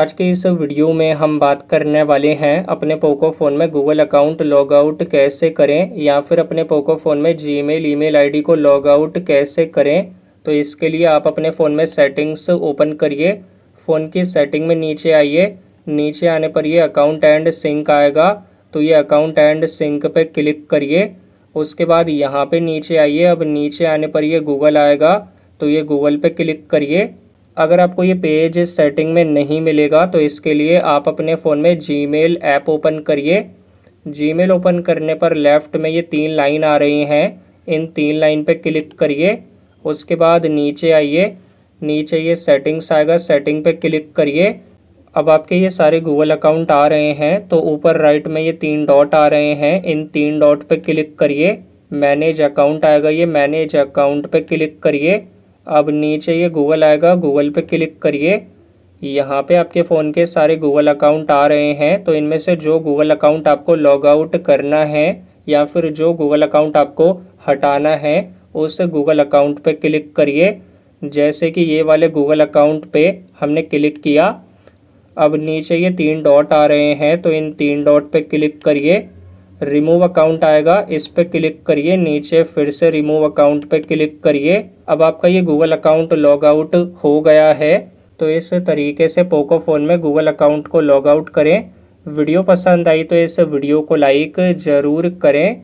आज के इस वीडियो में हम बात करने वाले हैं अपने पोको फ़ोन में गूगल अकाउंट लॉग आउट कैसे करें या फिर अपने पोको फ़ोन में जीमेल ईमेल आईडी को लॉग आउट कैसे करें तो इसके लिए आप अपने फ़ोन में सेटिंग्स ओपन करिए फ़ोन की सेटिंग में नीचे आइए नीचे आने पर ये अकाउंट एंड सिंक आएगा तो ये अकाउंट एंड सिंक पर क्लिक करिए उसके बाद यहाँ पर नीचे आइए अब नीचे आने पर ये गूगल आएगा तो ये गूगल पर क्लिक करिए अगर आपको ये पेज सेटिंग में नहीं मिलेगा तो इसके लिए आप अपने फ़ोन में जी ऐप ओपन करिए जी ओपन करने पर लेफ़्ट में ये तीन लाइन आ रही हैं इन तीन लाइन पे क्लिक करिए उसके बाद नीचे आइए नीचे ये सेटिंग्स आएगा सेटिंग पे क्लिक करिए अब आपके ये सारे गूगल अकाउंट आ रहे हैं तो ऊपर राइट में ये तीन डॉट आ रहे हैं इन तीन डॉट पे क्लिक करिए मैनेज अकाउंट आएगा ये मैनेज अकाउंट पे क्लिक करिए अब नीचे ये गूगल आएगा गूगल पे क्लिक करिए यहाँ पे आपके फ़ोन के सारे गूगल अकाउंट आ रहे हैं तो इनमें से जो गूगल अकाउंट आपको लॉग आउट करना है या फिर जो गूगल अकाउंट आपको हटाना है उस गूगल अकाउंट पे क्लिक करिए जैसे कि ये वाले गूगल अकाउंट पे हमने क्लिक किया अब नीचे ये तीन डॉट आ रहे हैं तो इन तीन डॉट पर क्लिक करिए रिमूव अकाउंट आएगा इस पर क्लिक करिए नीचे फिर से रिमूव अकाउंट पर क्लिक करिए अब आपका ये गूगल अकाउंट लॉग आउट हो गया है तो इस तरीके से पोको फ़ोन में गूगल अकाउंट को लॉग आउट करें वीडियो पसंद आई तो इस वीडियो को लाइक ज़रूर करें